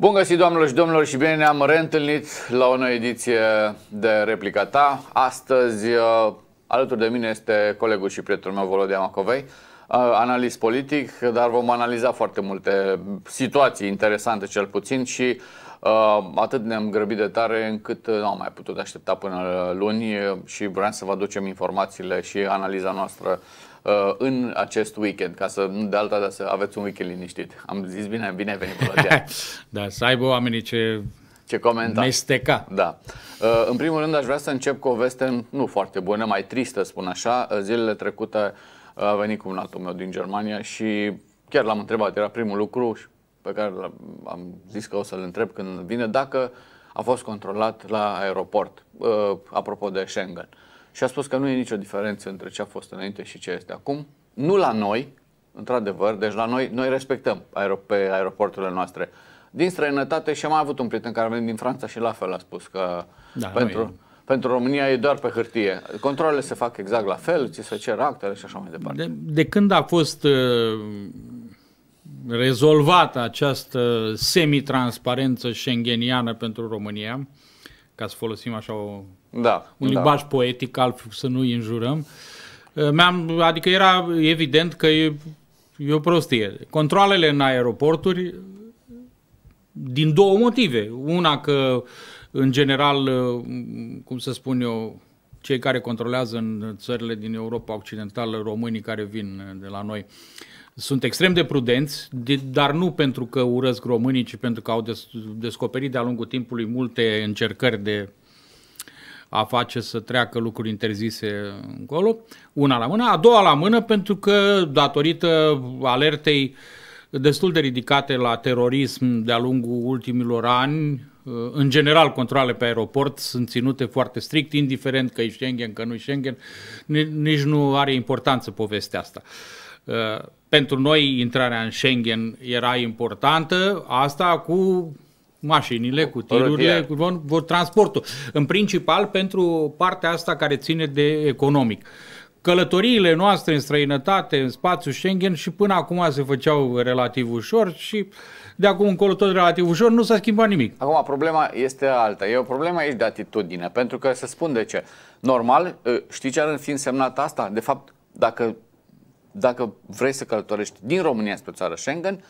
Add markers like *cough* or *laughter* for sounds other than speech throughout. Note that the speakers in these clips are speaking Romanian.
Bun găsit, doamnelor și domnilor, și bine ne-am reîntâlnit la o nouă ediție de Replica Ta. Astăzi, uh, alături de mine este colegul și prietenul meu, Volodia Macovei, uh, analist politic, dar vom analiza foarte multe situații interesante, cel puțin, și uh, atât ne-am grăbit de tare încât nu am mai putut aștepta până luni și vreau să vă aducem informațiile și analiza noastră uh, în acest weekend, ca să nu de alta, dar să aveți un weekend liniștit. Am zis bine, bine ai venit pe *laughs* Da, să aibă oamenii ce ce comenta. Mesteca. Da. Uh, în primul rând aș vrea să încep cu o veste nu foarte bună, mai tristă spun așa. Uh, zilele trecute uh, a venit cu un altul meu din Germania și chiar l-am întrebat, era primul lucru pe care am zis că o să-l întreb când vine, dacă a fost controlat la aeroport, apropo de Schengen. Uh, și a spus că nu e nicio diferență între ce a fost înainte și ce este acum. Nu la noi, într-adevăr, deci la noi, noi respectăm aer- pe aeroporturile noastre. Din străinătate și am avut un prieten care a venit din Franța și la fel a spus că da, pentru, pentru România e doar pe hârtie. Controlele se fac exact la fel, ți se cer actele și așa mai departe. De, de când a fost uh, rezolvată această semitransparență schengeniană pentru România, ca să folosim așa o da. Un da. limbaj poetic, alt, să nu îi înjurăm. Uh, mi-am, adică era evident că e, e o prostie. Controlele în aeroporturi din două motive. Una că, în general, uh, cum să spun eu, cei care controlează în țările din Europa Occidentală, românii care vin uh, de la noi, sunt extrem de prudenți, dar nu pentru că urăsc românii, ci pentru că au descoperit de-a lungul timpului multe încercări de a face să treacă lucruri interzise încolo, una la mână, a doua la mână pentru că datorită alertei destul de ridicate la terorism de-a lungul ultimilor ani, în general, controle pe aeroport sunt ținute foarte strict, indiferent că e Schengen, că nu e Schengen, nici nu are importanță povestea asta. Pentru noi, intrarea în Schengen era importantă, asta cu mașinile, cu tirurile, cu, vor, vor transportul. În principal pentru partea asta care ține de economic. Călătoriile noastre în străinătate, în spațiul Schengen și până acum se făceau relativ ușor și de acum încolo tot relativ ușor, nu s-a schimbat nimic. Acum, problema este alta. E o problemă aici de atitudine, pentru că să spun de ce. Normal, ă, știi ce ar fi însemnat asta? De fapt, dacă, dacă vrei să călătorești din România spre țară Schengen, uh,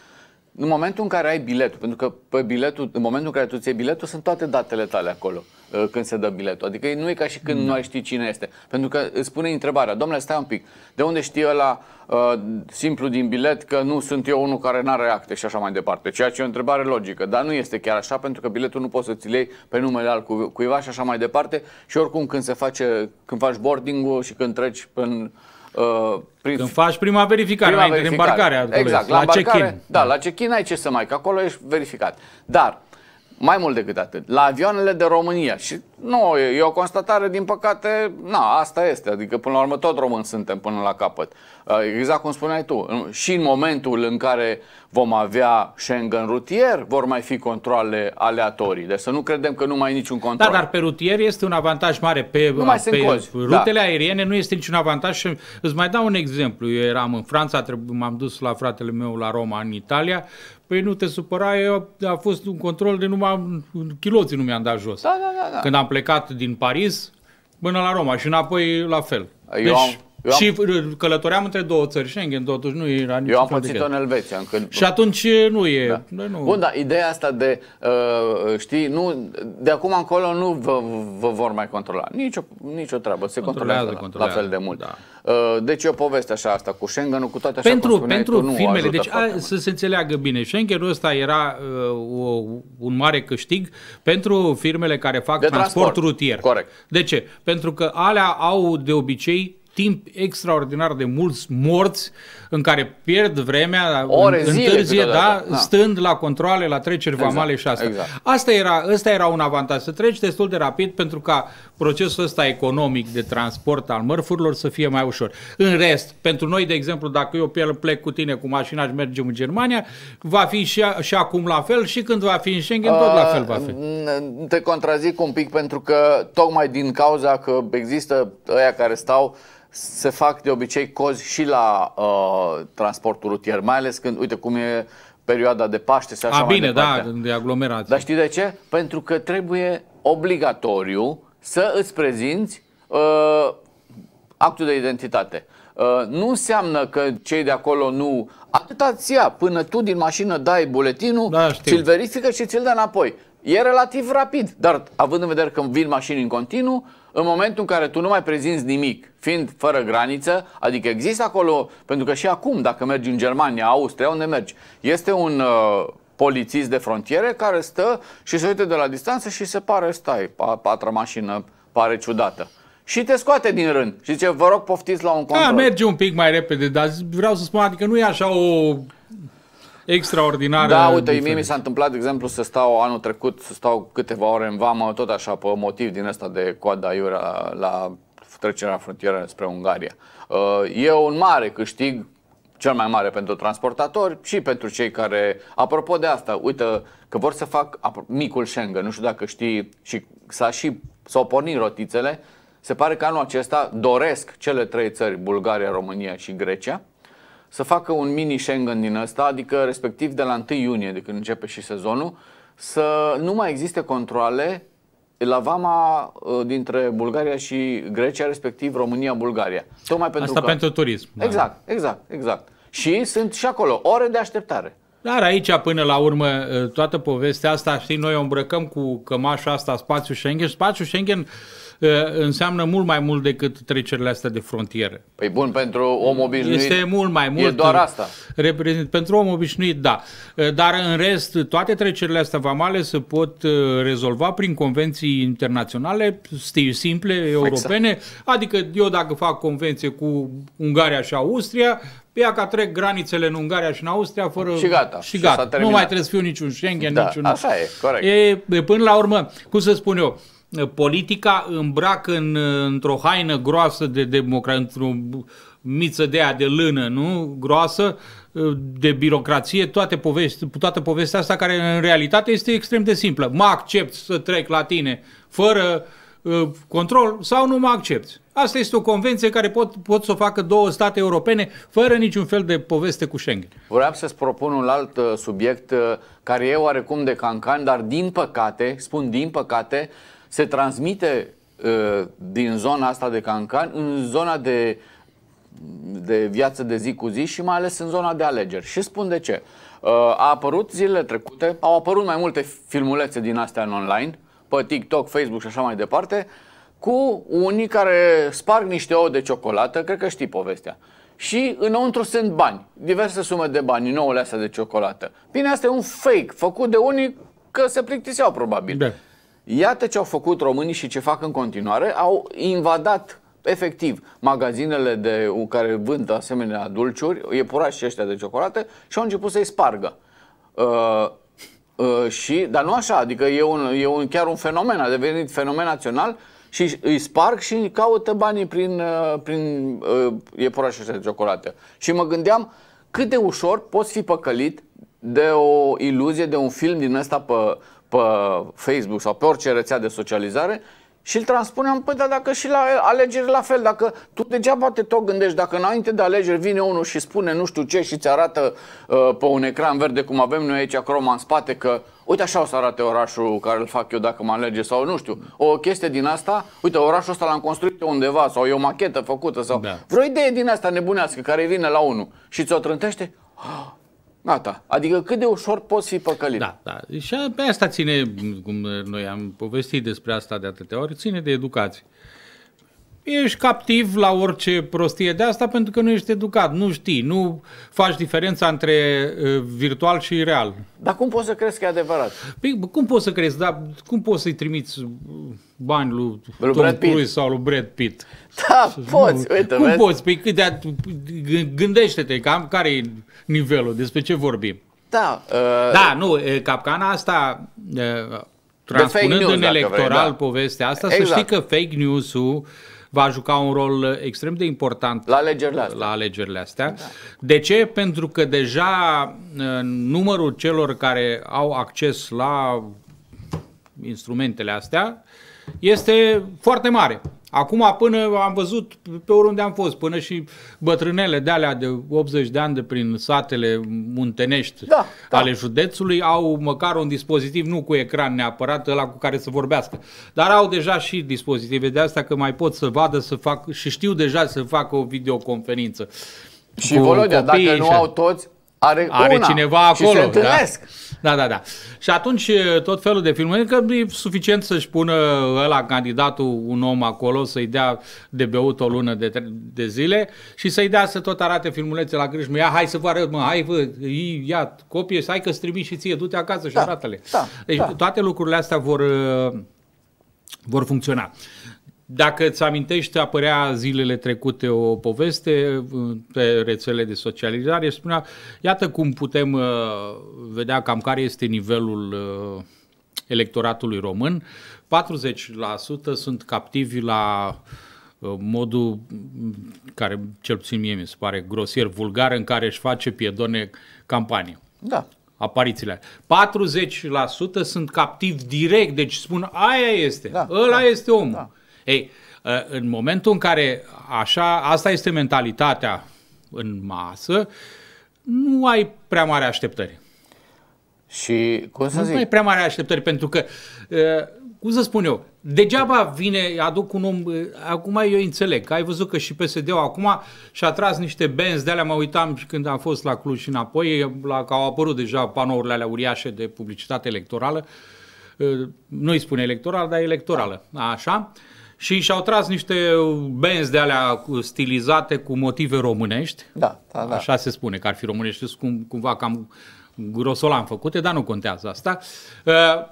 în momentul în care ai biletul, pentru că pe biletul, în momentul în care tu ți biletul, sunt toate datele tale acolo uh, când se dă biletul. Adică nu e ca și când da. nu ai ști cine este. Pentru că îți pune întrebarea, domnule, stai un pic, de unde știe ăla uh, simplu din bilet că nu sunt eu unul care n-are acte și așa mai departe. Ceea ce e o întrebare logică, dar nu este chiar așa pentru că biletul nu poți să ți iei pe numele al cuiva și așa mai departe și oricum când se face, când faci boarding-ul și când treci până Uh, prin... Când faci prima verificare, prima înainte verificare. de embarcare. Exact, la, la check-in. Da, da, la check-in ai ce să mai, că acolo ești verificat. Dar mai mult decât atât. La avioanele de România. Și nu, e, e o constatare, din păcate, na, asta este. Adică, până la urmă, tot români suntem până la capăt. Uh, exact cum spuneai tu. Și în momentul în care vom avea Schengen rutier, vor mai fi controle aleatorii. Deci să nu credem că nu mai e niciun da, control. Da, dar pe rutier este un avantaj mare. Pe, nu mai pe cozi. Da. rutele da. aeriene nu este niciun avantaj. Și îți mai dau un exemplu. Eu eram în Franța, m-am dus la fratele meu la Roma, în Italia. Păi nu te supăra, eu, a fost un control de numai chiloții nu mi-am dat jos. Da, da, da, da. Când am plecat din Paris până la Roma și înapoi la fel. Eu deci, am, eu am... Și uh, călătoream între două țări, Schengen, totuși nu era nici Eu am pățit-o în Elveția. Încă... Și atunci uh, nu e. Da. Noi nu... Bun, dar ideea asta de, uh, știi, nu, de acum încolo nu vă, vă vor mai controla. Nicio, nicio treabă, se controlează, controlează, controlează la fel de mult. Da. Uh, deci e o poveste așa asta cu Schengen, cu toate așa Pentru, pentru tu, firmele, deci a, să se înțeleagă bine, Schengen ăsta era uh, o, un mare câștig pentru firmele care fac de transport, transport rutier. Corect. De ce? Pentru că alea au de obicei timp extraordinar de mulți morți în care pierd vremea, Ore, în, întârzie, da, da, stând la controle, la treceri exact, vamale și asta. Exact. Asta, era, asta era un avantaj, să treci destul de rapid pentru ca procesul ăsta economic de transport al mărfurilor să fie mai ușor. În rest, pentru noi, de exemplu, dacă eu plec cu tine cu mașina și mergem în Germania, va fi și, și acum la fel și când va fi în Schengen, tot la fel va fi. Uh, te contrazic un pic pentru că tocmai din cauza că există ăia care stau se fac de obicei cozi și la uh, transportul rutier, mai ales când, uite cum e perioada de Paște și așa A, mai bine, da, departe. da, de aglomerație. Dar știi de ce? Pentru că trebuie obligatoriu să îți prezinți uh, actul de identitate. Uh, nu înseamnă că cei de acolo nu... Atâta ți ia, până tu din mașină dai buletinul, da, ți-l verifică și ți-l dă înapoi. E relativ rapid, dar având în vedere că vin mașini în continuu, în momentul în care tu nu mai prezinți nimic, fiind fără graniță, adică există acolo, pentru că și acum, dacă mergi în Germania, Austria, unde mergi, este un uh, polițist de frontiere care stă și se uită de la distanță și se pare, stai, a patra mașină pare ciudată. Și te scoate din rând și zice, vă rog, poftiți la un control. Da, merge un pic mai repede, dar vreau să spun, adică nu e așa o Extraordinar. Da, uite, mie mi s-a întâmplat, de exemplu, să stau anul trecut, să stau câteva ore în vamă, tot așa, pe motiv din ăsta de coada iura la trecerea frontierei spre Ungaria. Uh, e un mare câștig, cel mai mare pentru transportatori și pentru cei care, apropo de asta, uite că vor să fac micul Schengen, nu știu dacă știi, și s-a și, s-au pornit rotițele, se pare că anul acesta doresc cele trei țări, Bulgaria, România și Grecia, să facă un mini Schengen din ăsta, adică respectiv de la 1 iunie, de când începe și sezonul, să nu mai existe controle la vama uh, dintre Bulgaria și Grecia, respectiv România-Bulgaria. Tocmai pentru Asta că... pentru turism. Da. Exact, da. exact, exact. Și sunt și acolo ore de așteptare. Dar aici, până la urmă, uh, toată povestea asta, știi, noi o îmbrăcăm cu cămașa asta, spațiul Schengen. Spațiul Schengen uh, înseamnă mult mai mult decât trecerile astea de frontieră. Păi bun, pentru om obișnuit este mult mai mult. E doar uh, asta. Reprezint, pentru om obișnuit, da. Uh, dar în rest, toate trecerile astea vamale se pot uh, rezolva prin convenții internaționale simple, exact. europene. Exact. Adică eu dacă fac convenție cu Ungaria și Austria, pe ca trec granițele în Ungaria și în Austria fără... Și gata. Și gata. Și nu mai trebuie să fiu niciun Schengen, da, niciun... Așa e, corect. E, până la urmă, cum să spun eu, politica îmbracă în, într-o haină groasă de democrație, într-o miță de aia de lână, nu? Groasă, de birocrație, toate povesti, toată povestea asta care în realitate este extrem de simplă. Mă accept să trec la tine fără uh, control sau nu mă accept. Asta este o convenție care pot, pot să o facă două state europene fără niciun fel de poveste cu Schengen. Vreau să-ți propun un alt uh, subiect uh, care e oarecum de cancan, dar din păcate, spun din păcate, se transmite uh, din zona asta de cancan în zona de, de viață de zi cu zi și mai ales în zona de alegeri. Și spun de ce. Uh, a apărut zilele trecute, au apărut mai multe filmulețe din astea în online, pe TikTok, Facebook și așa mai departe, cu unii care sparg niște ouă de ciocolată, cred că știi povestea. Și înăuntru sunt bani, diverse sume de bani, nouăle astea de ciocolată. Bine, asta e un fake făcut de unii că se plictiseau probabil. De. Iată ce au făcut românii și ce fac în continuare, au invadat efectiv magazinele de, care vând asemenea dulciuri, iepurași și ăștia de ciocolată și au început să-i spargă. Uh, uh, și, dar nu așa, adică e, un, e un, chiar un fenomen, a devenit fenomen național și îi sparg și caută banii prin, uh, prin uh, iepurașii ăștia de ciocolată. Și mă gândeam cât de ușor poți fi păcălit de o iluzie, de un film din ăsta pe pe Facebook sau pe orice rețea de socializare și îl transpuneam, păi da, dacă și la alegeri la fel, dacă tu degeaba te tot gândești, dacă înainte de alegeri vine unul și spune nu știu ce și ți arată uh, pe un ecran verde cum avem noi aici croma în spate că uite așa o să arate orașul care îl fac eu dacă mă alege sau nu știu, o chestie din asta, uite orașul ăsta l-am construit undeva sau e o machetă făcută sau da. vreo idee din asta nebunească care vine la unul și ți-o trântește, oh, Gata. Adică cât de ușor poți fi păcălit. Da, da. Și pe asta ține, cum noi am povestit despre asta de atâtea ori, ține de educație ești captiv la orice prostie de asta pentru că nu ești educat, nu știi, nu faci diferența între virtual și real. Dar cum poți să crezi că e adevărat? Păi, cum poți să crezi, dar cum poți să-i trimiți bani lui, lui Tom Cruise sau lui Brad Pitt? Da, nu. poți, uite, Cum vezi? poți? Păi de gândește-te, cam care e nivelul, despre ce vorbim. Da, uh... da, nu, capcana asta, uh, transpunând news, în electoral vrei, da. povestea asta, exact. să știi că fake news-ul uh, va juca un rol extrem de important la alegerile astea. La alegerile astea. Da. De ce? Pentru că deja uh, numărul celor care au acces la instrumentele astea este foarte mare. Acum până am văzut pe oriunde am fost, până și bătrânele de alea de 80 de ani de prin satele muntenești da, da. ale județului au măcar un dispozitiv, nu cu ecran neapărat, ăla cu care să vorbească, dar au deja și dispozitive de astea că mai pot să vadă să fac și știu deja să facă o videoconferință. Și Volodia, dacă nu au toți, are, Are una cineva acolo. Și se da? întâlnesc. Da? da, da, da. Și atunci tot felul de filme, că e suficient să-și pună ăla candidatul un om acolo, să-i dea de beut o lună de, de zile și să-i dea să tot arate filmulețe la grâșmă. Ia, hai să vă arăt, mă, hai, vă, ia, copie, hai că strimi și ție, du-te acasă și da, arată-le. Da, deci da. toate lucrurile astea vor, ă, vor funcționa. Uh, dacă îți amintești, apărea zilele trecute o poveste uh, pe rețele de socializare, spunea, iată cum putem uh, vedea cam care este nivelul uh, electoratului român. 40% sunt captivi la modul mm, care, cel puțin mie mi se pare grosier, vulgar, în care își face piedone campanie. Da aparițiile. 40% sunt captivi direct, deci spun aia este, da, ăla da, este omul. Da. Ei, ă, în momentul în care așa, asta este mentalitatea în masă, nu ai prea mare așteptări. Și cum să nu zic? Nu ai prea mare așteptări pentru că, ă, cum să spun eu, degeaba vine, aduc un om, ă, acum eu înțeleg, că ai văzut că și PSD-ul acum și-a tras niște benzi de alea, mă uitam și când am fost la Cluj și înapoi, la, că au apărut deja panourile alea uriașe de publicitate electorală, nu îi spune electoral, dar electorală, așa, și și-au tras niște benzi de alea stilizate cu motive românești. Da, da, da. Așa se spune că ar fi românești, cum, cumva cam grosolan făcute, dar nu contează asta. Uh,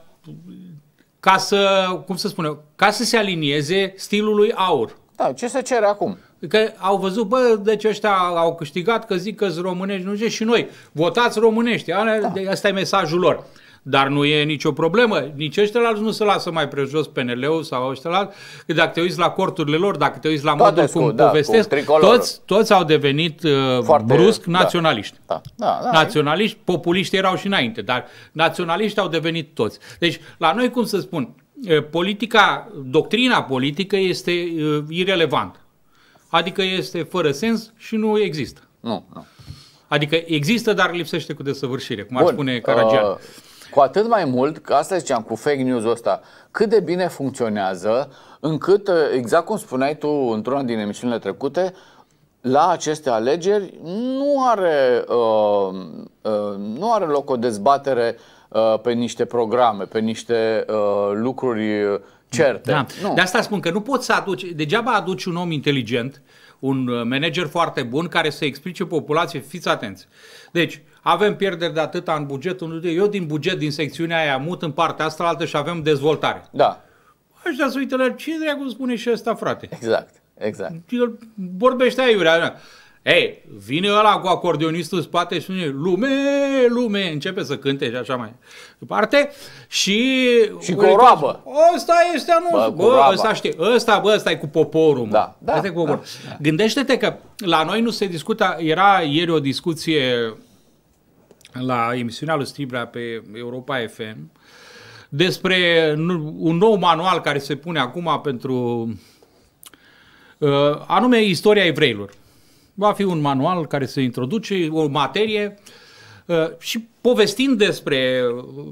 ca să, cum să spunem, ca să se alinieze stilului aur. Da, ce se cere acum? Că au văzut, bă, deci ăștia au câștigat că zic că sunt românești, nu știu, și noi, votați românești, asta da. e mesajul lor. Dar nu e nicio problemă. Nici ăștia nu se lasă mai prejos PNL-ul sau ăștia că dacă te uiți la corturile lor, dacă te uiți la modul cum da, povestesc, cu toți, toți au devenit uh, Foarte, brusc da. naționaliști. Da, da, da, naționaliști, populiști erau și înainte, dar naționaliști au devenit toți. Deci, la noi, cum să spun, politica, doctrina politică este uh, irelevantă. Adică este fără sens și nu există. Nu, nu. Adică există, dar lipsește cu desăvârșire, cum Bun, ar spune Caragian. Uh, cu atât mai mult, că asta ziceam cu fake news-ul ăsta, cât de bine funcționează, încât, uh, exact cum spuneai tu într-una din emisiunile trecute, la aceste alegeri nu are, uh, uh, nu are loc o dezbatere uh, pe niște programe, pe niște uh, lucruri uh, certe. Da. Nu. De asta spun că nu poți să aduci, degeaba aduci un om inteligent, un uh, manager foarte bun care să explice populației, fiți atenți. Deci, avem pierderi de atâta în bugetul, eu din buget, din secțiunea aia, mut în partea asta altă și avem dezvoltare. Da. Ăștia să uite la ce dracu spune și ăsta, frate. Exact, exact. El vorbește aiurea. Da. Ei, vine ăla cu acordeonistul în spate și spune lume, lume, începe să cânte și așa mai departe. Și, și cu roabă. Ăsta este anunțul. Bă, bă ăsta știe. Ăsta, bă, ăsta e cu poporul. Mă. Da, da, asta e cu da. poporul. Da, da. Gândește-te că la noi nu se discuta. era ieri o discuție la emisiunea lui Stribrea pe Europa FM despre un nou manual care se pune acum pentru uh, anume istoria evreilor. Va fi un manual care se introduce, o materie uh, și povestind despre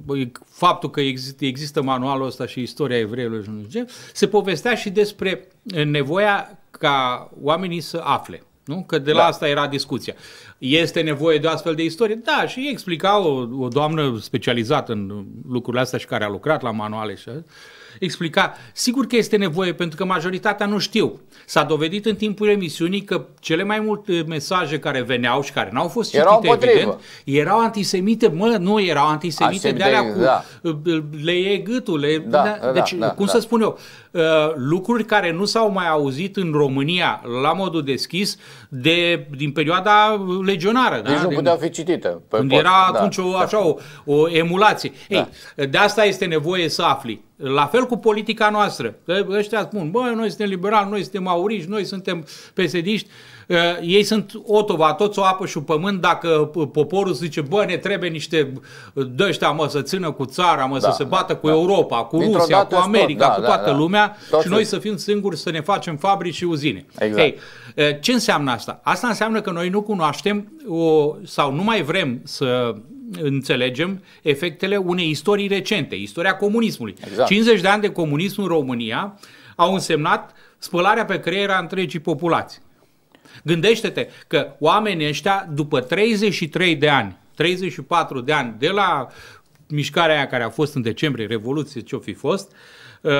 uh, faptul că există, manualul ăsta și istoria evreilor și nu știu ce, se povestea și despre nevoia ca oamenii să afle. Nu? Că de la da. asta era discuția. Este nevoie de o astfel de istorie? Da, și explica o, o doamnă specializată în lucrurile astea și care a lucrat la manuale și așa explica. Sigur că este nevoie pentru că majoritatea nu știu. S-a dovedit în timpul emisiunii că cele mai multe mesaje care veneau și care n-au fost citite, erau evident, erau antisemite, mă, nu erau antisemite, de alea cu da. Uh, le e gâtul. Le, da, da, da, deci, da, cum da. să spun eu, uh, lucruri care nu s-au mai auzit în România la modul deschis de, din perioada legionară. Deci da? nu puteau fi citite. Când port, era da, atunci o, așa, o, o emulație. Da. Ei, da. de asta este nevoie să afli la fel cu politica noastră. Că ăștia spun, băi, noi suntem liberali, noi suntem auriști, noi suntem pesediști. Ă, ei sunt otova, toți o apă și o pământ dacă poporul zice, bă, ne trebuie niște dăștea, mă, să țină cu țara, mă, da, să se da, bată da, cu da. Europa, cu Dintr-o Rusia, cu America, da, cu da, toată da, da. lumea Tot și noi să fim singuri să ne facem fabrici și uzine. Exact. Hey, ă, ce înseamnă asta? Asta înseamnă că noi nu cunoaștem o, sau nu mai vrem să înțelegem efectele unei istorii recente, istoria comunismului. Exact. 50 de ani de comunism în România au însemnat spălarea pe creier a întregii populații. Gândește-te că oamenii ăștia, după 33 de ani, 34 de ani, de la mișcarea aia care a fost în decembrie, Revoluție, ce-o fi fost, uh,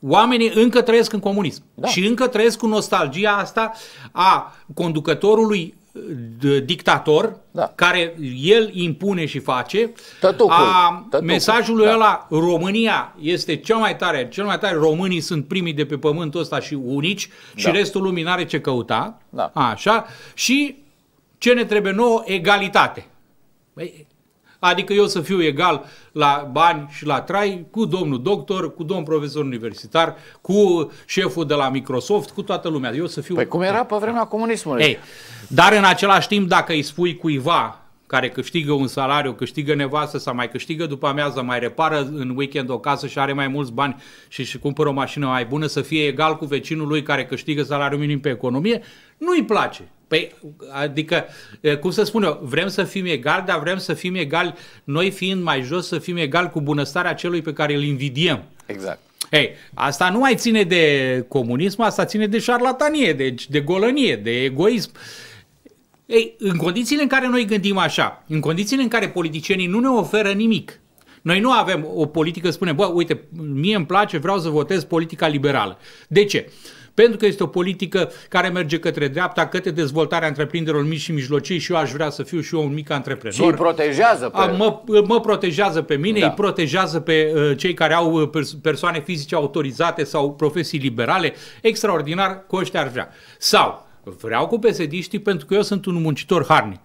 oamenii încă trăiesc în comunism da. și încă trăiesc cu nostalgia asta a conducătorului dictator, da. care el impune și face. Tătucul, a tătucul, mesajului da. ăla, România este cea mai tare, cel mai tare, românii sunt primii de pe pământul ăsta și unici da. și restul lumii n-are ce căuta. Da. A, așa. Și ce ne trebuie nouă? Egalitate. Băi, Adică eu să fiu egal la bani și la trai cu domnul doctor, cu domnul profesor universitar, cu șeful de la Microsoft, cu toată lumea. Eu să fiu... Păi cum era pe vremea da. comunismului. Ei, dar în același timp, dacă îi spui cuiva care câștigă un salariu, câștigă nevastă sau mai câștigă după amiază, mai repară în weekend o casă și are mai mulți bani și își cumpără o mașină mai bună, să fie egal cu vecinul lui care câștigă salariul minim pe economie, nu-i place. Păi, adică, cum să spun eu, vrem să fim egali, dar vrem să fim egali, noi fiind mai jos, să fim egali cu bunăstarea celui pe care îl invidiem. Exact. Ei, asta nu mai ține de comunism, asta ține de șarlatanie, de, de golănie, de egoism. Ei, în condițiile în care noi gândim așa, în condițiile în care politicienii nu ne oferă nimic, noi nu avem o politică, spune, bă, uite, mie îmi place, vreau să votez politica liberală. De ce? Pentru că este o politică care merge către dreapta, către dezvoltarea întreprinderilor mici și mijlocii și eu aș vrea să fiu și eu un mic antreprenor. Și îi protejează pe... A, mă, mă protejează pe mine, da. îi protejează pe uh, cei care au uh, pers- persoane fizice autorizate sau profesii liberale. Extraordinar, cu ăștia ar vrea. Sau vreau cu psd pentru că eu sunt un muncitor harnic.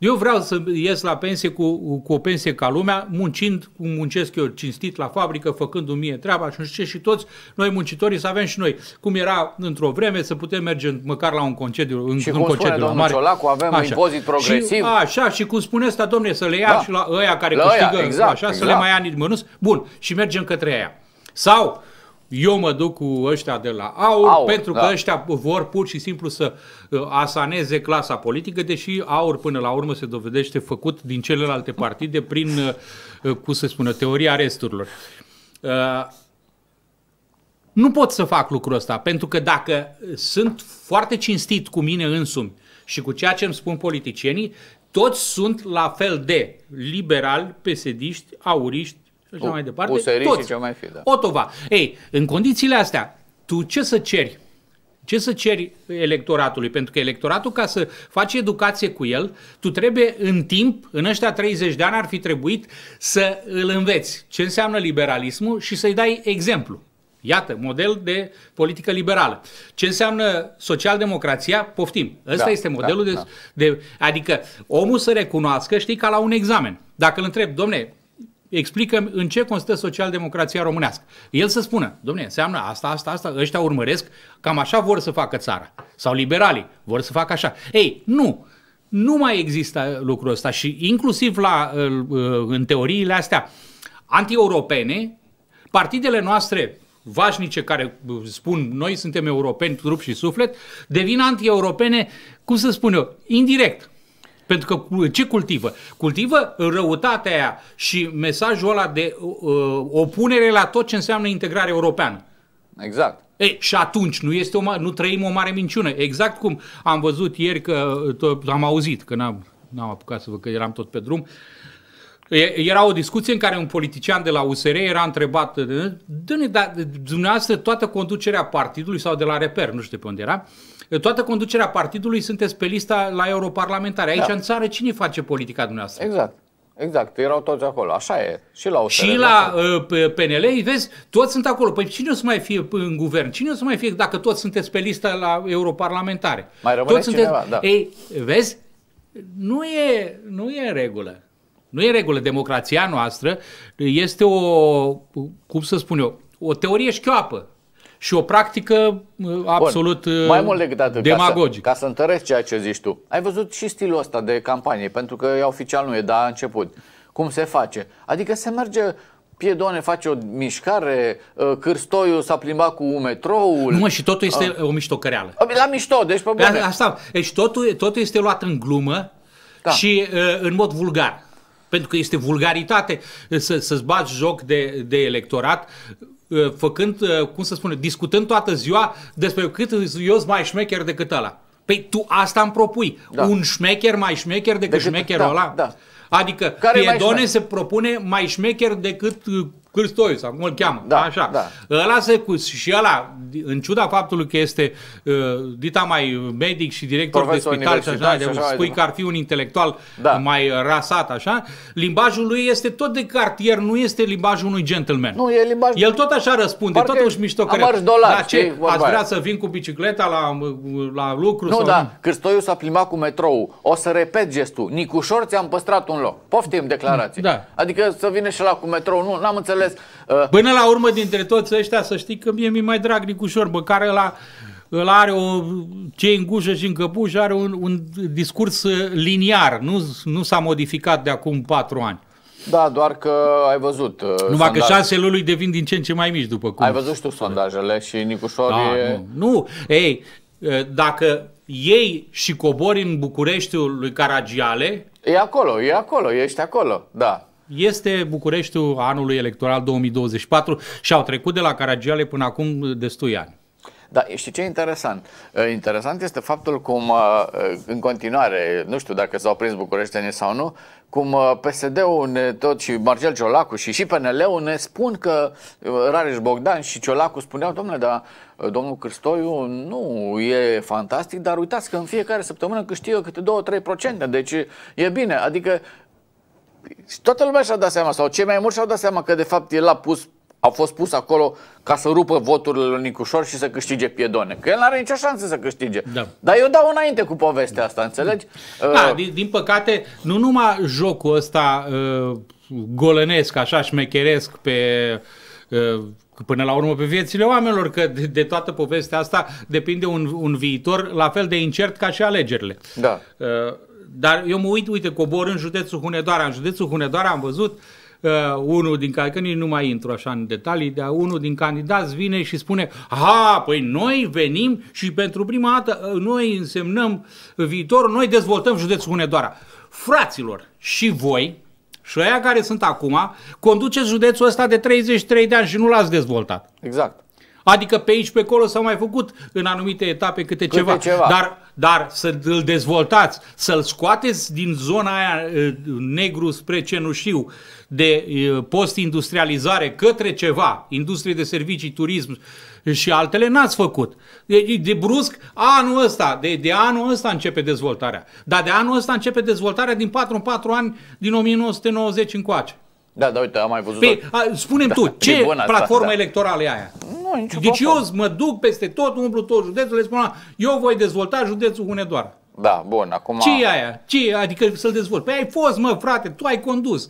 Eu vreau să ies la pensie cu, cu o pensie ca lumea, muncind cum muncesc eu cinstit la fabrică, făcând mi mie treaba și nu știu ce, și toți noi muncitorii să avem și noi, cum era într-o vreme, să putem merge măcar la un concediu. În, și un cum concediu spune domnul mare. Ciolacu, avem așa. impozit progresiv. Și, așa, și cum spune asta, domne, să le ia da. și la ăia care la câștigă, aia, exact, așa, exact. să le exact. mai ia nici mânus. Bun, și mergem către aia. Sau eu mă duc cu ăștia de la AUR, AUR pentru da. că ăștia vor pur și simplu să uh, asaneze clasa politică, deși AUR până la urmă se dovedește făcut din celelalte partide prin, uh, uh, cum să spună, teoria resturilor. Nu pot să fac lucrul ăsta, pentru că dacă sunt foarte cinstit cu mine însumi și cu ceea ce îmi spun politicienii, toți sunt la fel de liberal, pesediști, auriști, și așa mai departe. Usării toți. și ce mai fi, da. Otova. Ei, în condițiile astea, tu ce să ceri? Ce să ceri electoratului? Pentru că electoratul, ca să faci educație cu el, tu trebuie în timp, în ăștia 30 de ani ar fi trebuit să îl înveți ce înseamnă liberalismul și să-i dai exemplu. Iată, model de politică liberală. Ce înseamnă socialdemocrația? Poftim. Ăsta da, este da, modelul da, de, da. de... Adică omul să recunoască, știi, ca la un examen. Dacă îl întreb, domne, explică în ce constă socialdemocrația românească. El să spună, domnule, înseamnă asta, asta, asta, ăștia urmăresc, cam așa vor să facă țara. Sau liberalii vor să facă așa. Ei, nu! Nu mai există lucrul ăsta și inclusiv la, în teoriile astea antieuropene, partidele noastre vașnice care spun noi suntem europeni, trup și suflet, devin anti-europene, cum să spun eu, indirect. Pentru că ce cultivă? Cultivă răutatea aia și mesajul ăla de uh, uh opunere la tot ce înseamnă integrare europeană. Exact. E, și atunci nu, este o, nu trăim o mare minciună. Exact cum am văzut ieri că uh, tot, am auzit, că n-am, n-am apucat să văd că eram tot pe drum, era o discuție în care un politician de la USR era întrebat, dă-ne, dar dumneavoastră toată conducerea partidului sau de la reper, nu știu pe unde era, uh, toată conducerea partidului sunteți pe lista la europarlamentare. Aici da. în țară cine face politica dumneavoastră? Exact. Exact, erau toți acolo, așa e, și la USR. Și la uh, PNL, vezi, toți sunt acolo. Păi cine o să mai fie în guvern? Cine o să mai fie dacă toți sunteți pe lista la europarlamentare? Mai rămâne toți cineva, sunteți... da. Ei, vezi, nu e, nu e regulă. Nu e regulă. Democrația noastră este o, cum să spun eu, o teorie șchioapă și o practică uh, absolut Bun. Mai uh, mult decât atât, demagogic. Ca să, ca să întăresc ceea ce zici tu, ai văzut și stilul ăsta de campanie, pentru că oficial nu e, dar a început. Cum se face? Adică se merge Piedone face o mișcare, uh, Cârstoiu s-a plimbat cu metroul. Nu mă, și totul este a... Ah. o căreală. La mișto, deci pe bune. asta, deci totul, totul este luat în glumă da. și în mod vulgar. Pentru că este vulgaritate să, să-ți bagi joc de, de electorat Uh, făcând, uh, cum să spune, discutând toată ziua despre cât eu mai șmecher decât ăla. Păi tu asta îmi propui. Da. Un șmecher mai șmecher decât, decât șmecherul da, ăla? Da. Adică Care Piedone se propune mai șmecher decât uh, Cârstoiu sau cum îl cheamă, da, așa. Da. Ăla se cu și ăla, în ciuda faptului că este uh, dita mai medic și director Profesor de spital și așa, de, așa, spui că ar fi un intelectual da. mai rasat, așa, limbajul lui este tot de cartier, nu este limbajul unui gentleman. Nu, e limbaj... El tot așa răspunde, Parcă tot își mișto că dolar, ce? Ați vrea să vin cu bicicleta la, la lucru? Nu, sau da, nu? Cârstoiu s-a plimbat cu metrou. O să repet gestul. Nicușor ți-am păstrat un loc. Poftim declarație. Da. Adică să vine și la cu metrou. Nu, n-am înțeles bineînțeles. Uh, până la urmă, dintre toți ăștia, să știi că mie mi-e mai drag Nicușor, bă, care la îl are o, ce în gușă și în căpuș are un, un discurs uh, liniar, nu, nu s-a modificat de acum patru ani. Da, doar că ai văzut uh, Numai sondaj... că șansele lui devin din ce în ce mai mici după cum. Ai văzut și tu sondajele și Nicușor da, e... Nu, nu, ei, dacă ei și cobori în Bucureștiul lui Caragiale... E acolo, e acolo, ești acolo, da. Este Bucureștiul anului electoral 2024 și au trecut de la Caragiale până acum destui ani. Da, și ce e interesant? Interesant este faptul cum în continuare, nu știu dacă s-au prins bucureștenii sau nu, cum PSD-ul ne tot și Marcel Ciolacu și și PNL-ul ne spun că Rareș Bogdan și Ciolacu spuneau, domnule, dar domnul Cristoiu nu e fantastic, dar uitați că în fiecare săptămână câștigă câte 2-3%, deci e bine. Adică și toată lumea și-a dat seama, sau cei mai mulți și-au dat seama că de fapt el a pus a fost pus acolo ca să rupă voturile lui Nicușor și să câștige Piedone. Că el nu are nicio șansă să câștige. Da. Dar eu dau înainte cu povestea asta, înțelegi? Da, uh... din, din păcate, nu numai jocul ăsta uh, golănesc, așa șmecheresc pe uh, până la urmă pe viețile oamenilor, că de, de toată povestea asta depinde un, un viitor la fel de incert ca și alegerile. Da. Uh, dar eu mă uit, uite, cobor în județul Hunedoara. În județul Hunedoara am văzut uh, unul din că nici nu mai intru așa în detalii, dar unul din candidați vine și spune, aha, păi noi venim și pentru prima dată uh, noi însemnăm viitorul, noi dezvoltăm județul Hunedoara. Fraților, și voi, și aia care sunt acum, conduceți județul ăsta de 33 de ani și nu l-ați dezvoltat. Exact. Adică pe aici, pe acolo s-au mai făcut în anumite etape câte, câte ceva. ceva. Dar, dar să îl dezvoltați, să-l scoateți din zona aia negru spre cenușiu de post-industrializare către ceva, industrie de servicii, turism și altele, n-ați făcut. De, de brusc, anul ăsta, de, de anul ăsta începe dezvoltarea. Dar de anul ăsta începe dezvoltarea din 4 în 4 ani, din 1990 încoace. Da, da, uite, am mai văzut. Pe, păi, a, spune da, tu, ce asta, platformă da. electorală e aia? Nu, nicio deci platformă. eu mă duc peste tot, umplu tot județul, le spun, eu voi dezvolta județul Hunedoara. Da, bun, acum... ce e aia? ce e? Adică să-l dezvolt. Păi ai fost, mă, frate, tu ai condus.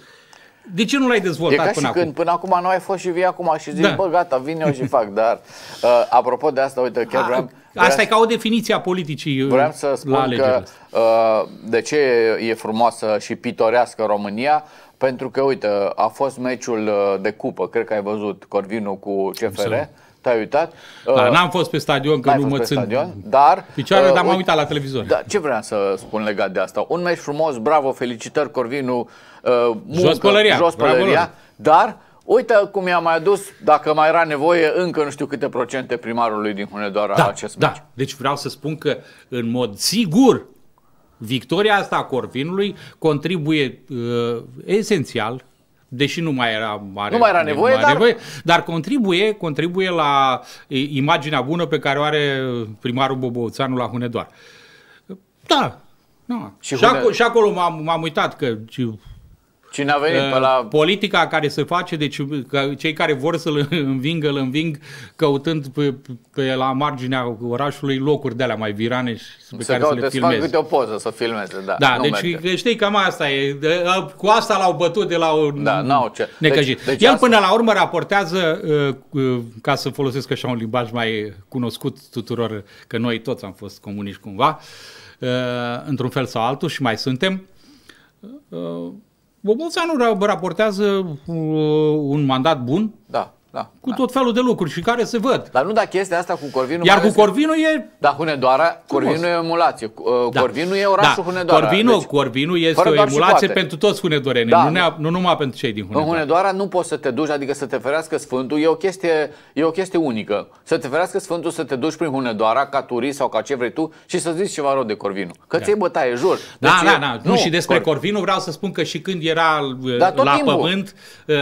De ce nu l-ai dezvoltat e ca până și acum? când până acum nu ai fost și vii acum și zici, da. bă, gata, vin eu și fac. Dar, uh, apropo de asta, uite, chiar vreau... Asta vreau e ca o definiție a politicii uh, Vreau să spun la că uh, de ce e frumoasă și pitorească România, pentru că, uite, a fost meciul uh, de cupă, cred că ai văzut Corvinu cu CFR. Te-ai uitat? Da, uh, n-am fost pe stadion, că nu mă țin stadion, dar, picioare, uh, dar m-am uitat la televizor. Da, ce vreau să spun legat de asta? Un meci frumos, bravo, felicitări, Corvinu. Uh, muncă, jos pălăria. Jos pălăria dar Uite cum i-a mai adus, dacă mai era nevoie, încă nu știu câte procente primarului din Hunedoara da, acest da. meci. Deci vreau să spun că, în mod sigur, Victoria asta a Corvinului contribuie uh, esențial deși nu mai era mare nu mai era nevoie, dar... nevoie dar contribuie, contribuie la uh, imaginea bună pe care o are primarul Bobouțanu la Hunedoara. Da, nu. Da. Și, și, acolo, și acolo m-am, m-am uitat că Cine a venit uh, pe la... Politica care se face, deci cei care vor să-l *laughs* învingă, îl înving căutând pe, pe la marginea orașului locuri de alea mai virane și pe se care să le filmeze. Să câte o poză să filmeze, da. Da, deci merge. Deci știi cam asta e. Ă, cu asta l-au bătut de la un. da, n-au ce. Deci- necăjit. Deci, deci El asta... până la urmă raportează, ă, ca să folosesc așa un limbaj mai cunoscut tuturor, că noi toți am fost comuniști cumva, ă, într-un fel sau altul și mai suntem, Bobolțanu raportează uh, un mandat bun. Da da, cu da. tot felul de lucruri și care se văd. Dar nu da chestia asta cu Corvinul. Iar cu Corvinul e... Da, Hunedoara, Corvinul e emulație. Uh, da. Corvinul e orașul da. Hunedoara. Corvinul, deci, Corvinul este o emulație pentru toți hunedoreni, da. nu, nea, nu numai pentru cei din Hunedoara. În Hunedoara nu poți să te duci, adică să te ferească Sfântul, e o chestie, e o chestie unică. Să te ferească Sfântul să te duci prin Hunedoara ca turist sau ca ce vrei tu și să zici ceva rău de Corvinul. Că da. ți-ai bătaie, jur. Da, deci da, e... da, nu, nu, și despre Cor... Corvinul vreau să spun că și când era da, la timpul. pământ, uh,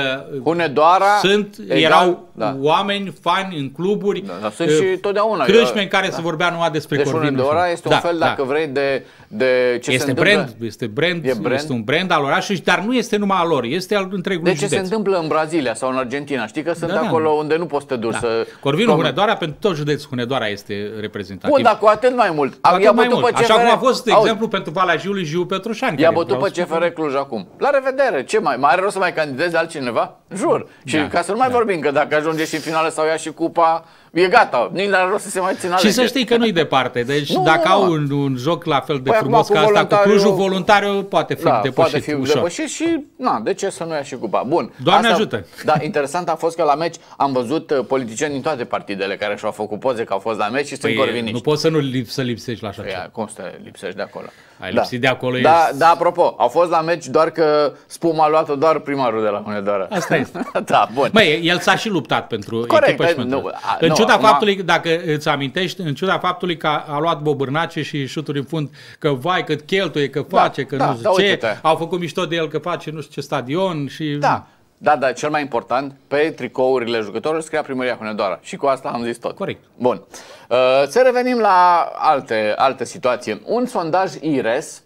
Hunedoara, sunt, erau erau da. oameni, fani în cluburi, da, da. sunt uh, și totdeauna crâșme da. în care da. se vorbea numai despre deci Corvinul. Deci este da, un fel, da. dacă da. vrei, de de ce este se întâmplă? brand, Este brand, e brand, este un brand al orașului, dar nu este numai al lor, este al întregului De ce județ. se întâmplă în Brazilia sau în Argentina? Știi că sunt da, da. acolo da. unde nu poți să te duci da. să... Corvinul Com... Hunedoara, pentru tot județul Hunedoara este reprezentativ. Bun, dar cu atât mai mult. Cu atât mai mult. Așa cum a fost, de exemplu, pentru Valea Jiului, Jiu Petrușan. I-a bătut pe CFR Cluj acum. La revedere! Ce mai, mai are rost să mai candidezi altcineva? Jur! Și da, ca să nu mai da. vorbim că dacă ajunge și în finală sau ia și cupa, e gata, nici la ar rost să se mai țină Și să știi că nu-i departe. Deci nu, dacă nu, au un, un joc la fel de păi frumos ca asta cu Clujul, voluntariu poate fi da, depășit poate fi ușor. depășit și, na, de ce să nu ia și cupa? Bun. Doamne asta, ajută! *laughs* Da, interesant a fost că la meci am văzut uh, politicieni din toate partidele care și-au făcut poze că au fost la meci și păi sunt corviniști. Nu poți să nu lip, să lipsești la așa păi, ceva. Cum să lipsești de acolo? Ai da. lipsit de acolo. Da, ești... da, apropo, au fost la meci doar că spuma a luat-o doar primarul de la Hunedoara. Asta este. *laughs* da, bun. Băi, el s-a și luptat pentru Corect, echipă și păi, pentru... Nu, a, în ciuda nu, faptului, dacă îți amintești, în ciuda faptului că a, a luat bobârnace și șuturi în fund, că vai, cât cheltuie, că da, face, da, că da, nu știu da, ce, uite-te. au făcut mișto de el că face nu știu ce stadion și... Da. Da, dar cel mai important, pe tricourile jucătorilor scria primăria Hunedoara. Și cu asta am zis tot. Corect. Bun. Uh, să revenim la alte, alte situații. Un sondaj IRES,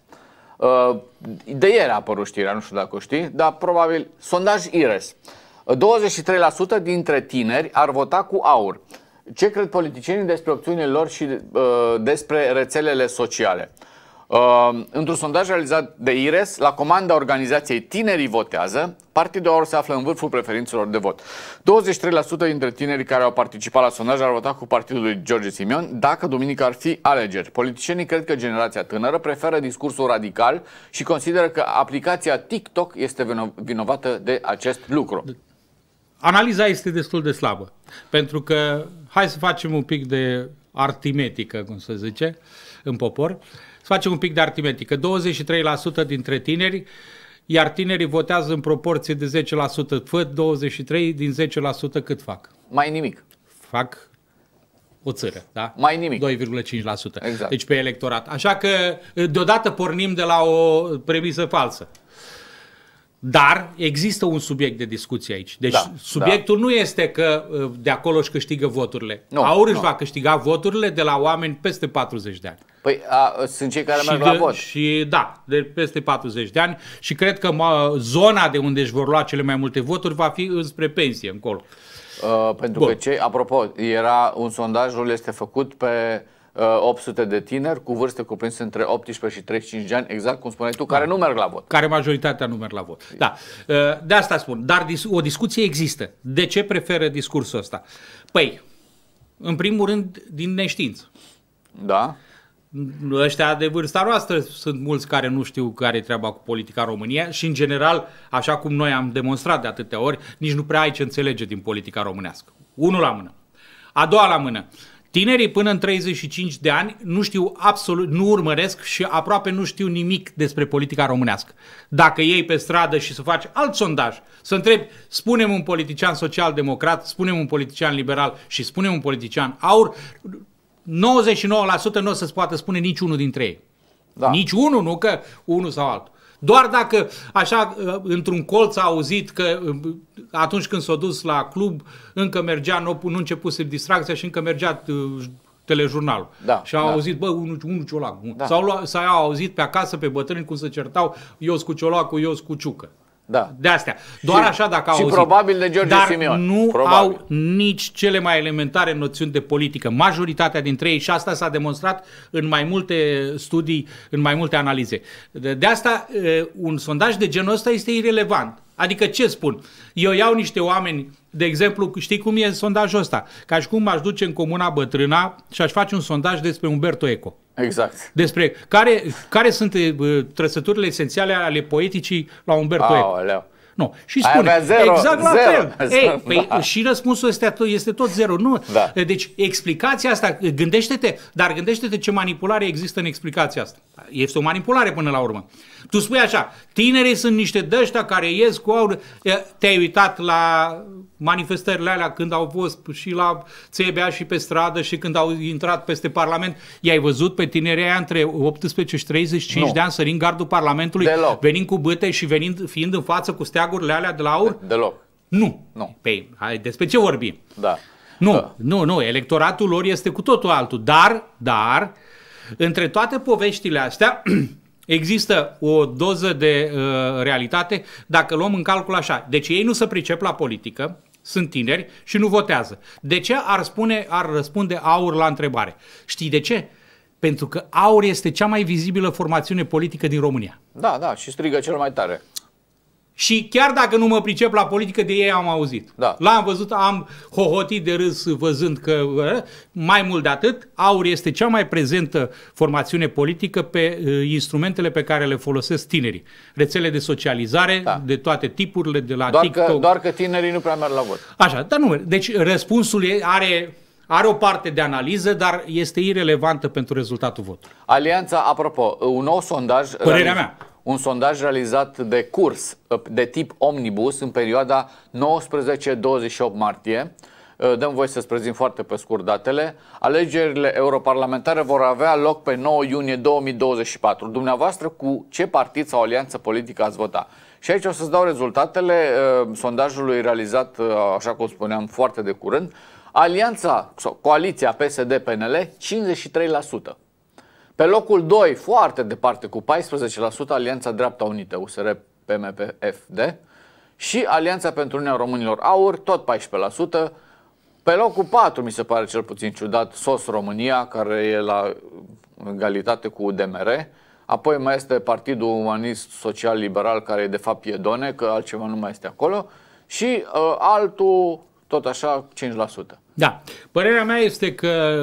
uh, de ieri a apărut știrea, nu știu dacă o știi, dar probabil sondaj IRES. 23% dintre tineri ar vota cu aur. Ce cred politicienii despre opțiunile lor și uh, despre rețelele sociale? Uh, într-un sondaj realizat de IRES, la comanda organizației Tinerii Votează, partidul lor se află în vârful preferințelor de vot. 23% dintre tinerii care au participat la sondaj ar vota cu partidul lui George Simion dacă duminică ar fi alegeri. Politicienii cred că generația tânără preferă discursul radical și consideră că aplicația TikTok este vinovată de acest lucru. Analiza este destul de slabă, pentru că hai să facem un pic de artimetică, cum se zice, în popor. Uh, să facem un pic de aritmetică. 23% dintre tineri, iar tinerii votează în proporție de 10%. Fă 23% din 10% cât fac? Mai nimic. Fac o țără, da? Mai nimic. 2,5%. Exact. Deci pe electorat. Așa că deodată pornim de la o premisă falsă. Dar există un subiect de discuție aici. Deci da, subiectul da. nu este că uh, de acolo își câștigă voturile. Nu, Aur își nu. va câștiga voturile de la oameni peste 40 de ani. Păi a, sunt cei care și merg la vot. Și da, de peste 40 de ani și cred că mă, zona de unde își vor lua cele mai multe voturi va fi spre pensie încolo. Uh, pentru Bun. că, ce, apropo, era un sondajul este făcut pe 800 uh, de tineri cu vârste cuprinse între 18 și 35 de ani, exact cum spuneai tu, care da. nu merg la vot. Care majoritatea nu merg la vot. Da. Uh, de asta spun. Dar o discuție există. De ce preferă discursul ăsta? Păi, în primul rând, din neștiință. Da. Ăștia de vârsta noastră sunt mulți care nu știu care e treaba cu politica în România și, în general, așa cum noi am demonstrat de atâtea ori, nici nu prea ai ce înțelege din politica românească. Unul la mână. A doua la mână. Uh, Tinerii până în 35 de ani nu știu absolut, nu urmăresc și aproape nu știu nimic despre politica românească. Dacă ei pe stradă și să faci alt sondaj, să întrebi, spunem un politician social-democrat, spunem un politician liberal și spunem un politician aur, 99% nu o să-ți poată spune niciunul dintre ei. Da. Nici unul, nu că unul sau altul. Doar dacă, așa, uh, într-un colț a auzit că uh, atunci când s-a dus la club, încă mergea, nu, nu începuse distracția și încă mergea uh, telejurnalul. Da, și au da. auzit, bă, unul, un ciolac. Da. Sau, au auzit pe acasă, pe bătrâni, cum se certau, eu cu ciolacul, eu cu ciucă. Da. De astea. Doar și, așa dacă au și auzit. probabil de George Dar Simeon. nu probabil. au nici cele mai elementare noțiuni de politică. Majoritatea dintre ei și asta s-a demonstrat în mai multe studii, în mai multe analize. De, de asta un sondaj de genul ăsta este irelevant. Adică ce spun? Eu iau niște oameni, de exemplu, știi cum e sondajul ăsta? Ca și cum aș duce în Comuna Bătrâna și aș face un sondaj despre Umberto Eco. Exact. Despre care, care sunt uh, trăsăturile esențiale ale poeticii la Umberto Eco. Aoleu. Nu. Și spune, zero, exact la zero, fel. Zero, *laughs* Ei, păi, da. Și răspunsul este, este tot zero, nu? Da. Deci explicația asta, gândește-te, dar gândește-te ce manipulare există în explicația asta. Este o manipulare până la urmă. Tu spui așa, tinerii sunt niște dăștia care ies cu aur. Te-ai uitat la manifestările alea când au fost și la țebea și pe stradă și când au intrat peste Parlament. I-ai văzut pe tinerii aia între 18 și 35 nu. de ani sărind gardul Parlamentului, Deloc. venind cu băte și venind, fiind în față cu steagurile alea de la aur? De- deloc. Nu. nu. Păi, hai, despre ce vorbim? Da. Nu, da. nu, nu. Electoratul lor este cu totul altul. Dar, dar, uh, între toate poveștile astea, *clears throat* Există o doză de uh, realitate dacă luăm în calcul așa. Deci ei nu se pricep la politică, sunt tineri și nu votează. De ce ar spune, ar răspunde aur la întrebare? Știi de ce? Pentru că aur este cea mai vizibilă formațiune politică din România. Da, da, și strigă cel mai tare. Și chiar dacă nu mă pricep la politică, de ei am auzit. Da. L-am văzut, am hohotit de râs văzând că, mai mult de atât, AUR este cea mai prezentă formațiune politică pe uh, instrumentele pe care le folosesc tinerii. Rețele de socializare da. de toate tipurile, de la doar TikTok. Că, doar că tinerii nu prea merg la vot. Așa, dar nu. Deci răspunsul are are o parte de analiză, dar este irelevantă pentru rezultatul votului. Alianța, apropo, un nou sondaj... Părerea realiz... mea un sondaj realizat de curs de tip omnibus în perioada 19-28 martie. Ă, dăm voie să-ți prezint foarte pe scurt datele. Alegerile europarlamentare vor avea loc pe 9 iunie 2024. Dumneavoastră cu ce partid sau alianță politică ați vota? Și aici o să-ți dau rezultatele ă, sondajului realizat, ă, așa cum spuneam, foarte de curând. Alianța, sau coaliția PSD-PNL, 53%. Pe locul 2, foarte departe, cu 14%, Alianța Dreapta Unită, USR PMPFD și Alianța pentru Uniunea Românilor Aur, tot 14%. Pe locul 4, mi se pare cel puțin ciudat, SOS România, care e la egalitate cu DMR. Apoi mai este Partidul Umanist Social Liberal, care e de fapt piedone, că altceva nu mai este acolo. Și uh, altul, tot așa, 5%. Da. Părerea mea este că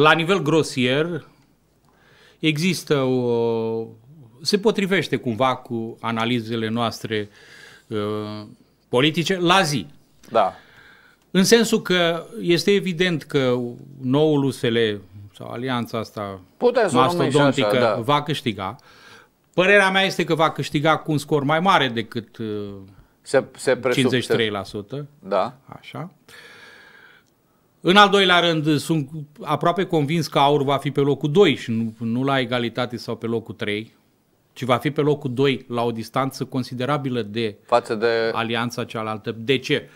la nivel grosier, există o... se potrivește cumva cu analizele noastre uh, politice la zi. Da. În sensul că este evident că noul USL sau alianța asta Puteți mastodontică așa, da. va câștiga. Părerea mea este că va câștiga cu un scor mai mare decât uh, se, se presup, 53%. Se, da. Așa. Uh, în al doilea rând, sunt aproape convins că aur va fi pe locul 2 și nu, nu la egalitate sau pe locul 3, ci va fi pe locul 2 la o distanță considerabilă de, Față de... alianța cealaltă. De ce?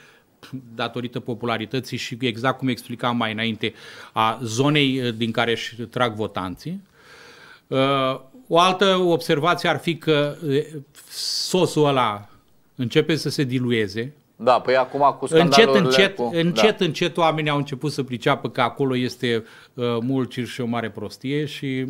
datorită popularității și exact cum explicam mai înainte, a zonei uh, din care își trag votanții. Uh, o altă observație ar fi că uh, sosul ăla începe să se dilueze, da, păi acum cu Încet, încet, cu... Da. încet, da. încet oamenii au început să priceapă că acolo este uh, mult cir și o mare prostie și,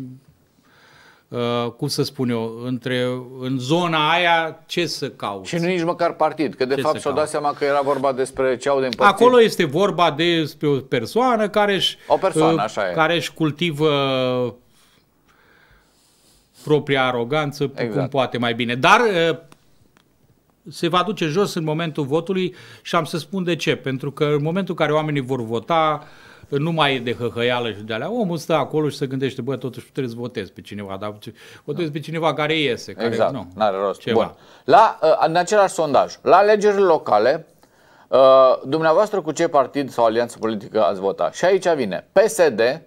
uh, cum să spun eu, între, în zona aia ce să cauți? Și nu nici măcar partid, că de ce fapt s-au dat seama că era vorba despre ce au de împărțit. Acolo este vorba despre o persoană care își, o persoană, uh, e. care își cultivă propria aroganță exact. cum poate mai bine. Dar uh, se va duce jos în momentul votului și am să spun de ce. Pentru că în momentul în care oamenii vor vota, nu mai e de hăhăială și de alea. Omul stă acolo și se gândește, bă, totuși trebuie să votez pe cineva, dar votez da. pe cineva care iese. Care, exact, nu are rost. Ceva. Bun. La, ă, în același sondaj, la alegerile locale, ă, dumneavoastră cu ce partid sau alianță politică ați votat? Și aici vine PSD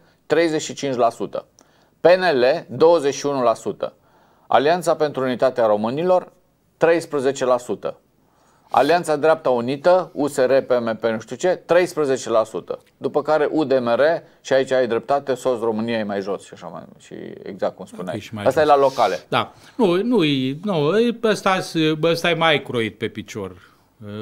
35%, PNL 21%, Alianța pentru Unitatea Românilor 13%. Alianța Dreapta Unită, USR, PMP, nu știu ce, 13%. După care UDMR și aici ai dreptate, SOS România e mai jos și așa mai, și exact cum spuneai. Okay, și mai asta jos. e la locale. Da. Nu, nu, nu ăsta, ăsta e mai croit pe picior.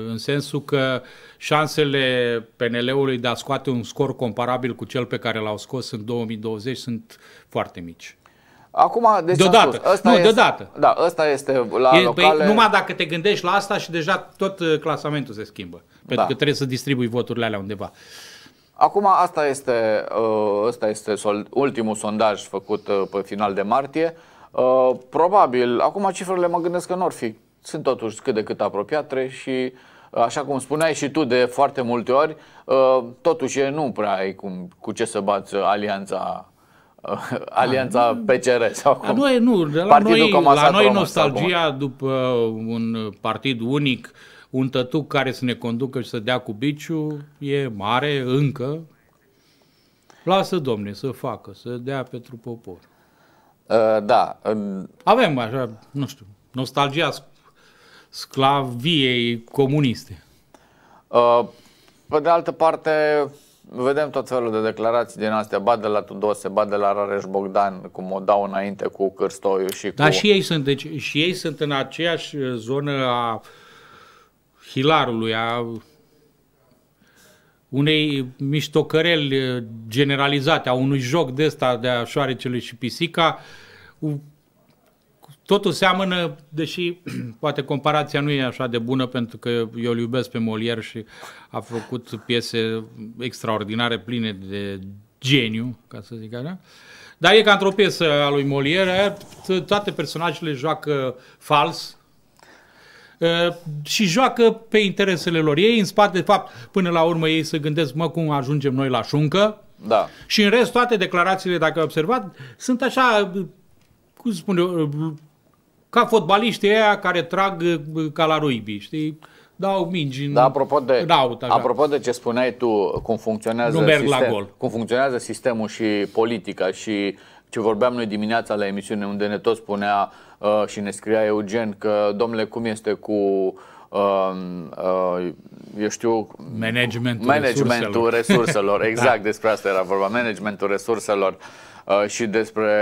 În sensul că șansele PNL-ului de a scoate un scor comparabil cu cel pe care l-au scos în 2020 sunt foarte mici. Acum, deci deodată. Spus, asta nu, este, deodată. Da, ăsta este la e, păi, locale... Păi, numai dacă te gândești la asta și deja tot uh, clasamentul se schimbă. Pentru da. că trebuie să distribui voturile alea undeva. Acum asta este, uh, ăsta este sol, ultimul sondaj făcut uh, pe final de martie. Probabil, acum cifrele mă gândesc că nu ar fi. Sunt totuși cât de cât apropiate și așa cum spuneai și tu de foarte multe ori, totuși nu prea ai cum, cu ce să bați alianța *laughs* Alianța da, PCR sau cum? noi, nu, la Partidul noi, la noi nostalgia după un partid unic, un tătuc care să ne conducă și să dea cu biciu, e mare încă. Lasă, domne, să facă, să dea pentru popor. Uh, da. Avem așa, nu știu, nostalgia sclaviei comuniste. Uh, pe de altă parte, vedem tot felul de declarații din astea, ba de la Tudose, ba de la Rareș Bogdan, cum o dau înainte cu Cârstoiu și cu... Dar și ei sunt, deci, și ei sunt în aceeași uh, zonă a hilarului, a unei miștocăreli uh, generalizate, a unui joc de ăsta de a șoarecelui și pisica, Totul seamănă, deși *clears throat* poate comparația nu e așa de bună, pentru că eu îl iubesc pe Molière și a făcut piese extraordinare, pline de geniu, ca să zic așa. Dar e ca într-o piesă a lui Molière, ă, toate personajele joacă fals, ă, și joacă pe interesele lor. Ei, în spate, de fapt, până la urmă, ei se gândesc, mă, cum ajungem noi la șuncă. Da. Și în rest, toate declarațiile, dacă ai observat, sunt așa, cum spun eu, ca fotbaliștii aia care trag uh, ca la rugby, știi? dau mingi în da, apropo de, raut, așa. Apropo de ce spuneai tu, cum funcționează, sistem, la gol. cum funcționează sistemul și politica și ce vorbeam noi dimineața la emisiune unde ne tot spunea uh, și ne scria Eugen că, domnule, cum este cu Uh, uh, eu știu managementul, managementul resurselor, resurselor. *laughs* exact da. despre asta era vorba, managementul resurselor uh, Uh, și despre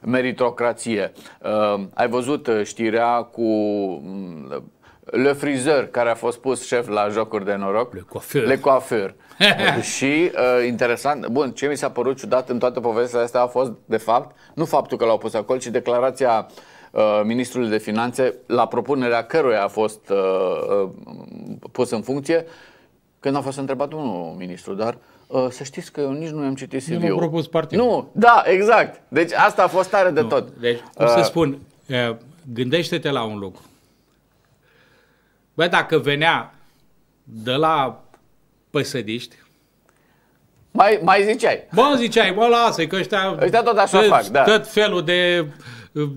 meritocrație. Uh, ai văzut uh, știrea cu mm, le frizer care a fost pus șef la jocuri de noroc. Le coiffeur. Le coiffeur. *laughs* și uh, interesant, bun, ce mi s-a părut ciudat în toată povestea asta a fost, de fapt, nu faptul că l-au pus acolo, ci declarația uh, ministrului de finanțe, la propunerea căruia a fost uh, uh, pus în funcție, când a fost întrebat unul ministru, dar uh, Uh, să știți că eu nici nu am citit CV-ul. Nu am propus partidul. Nu, da, exact. Deci asta a fost tare de nu. tot. Deci, cum uh, să spun, uh, gândește-te la un lucru. Bă, dacă venea de la păsădiști, mai, mai ziceai. Bă, ziceai, bă, lasă că ăștia... Ăștia tot așa tot, fac, da. Tot felul de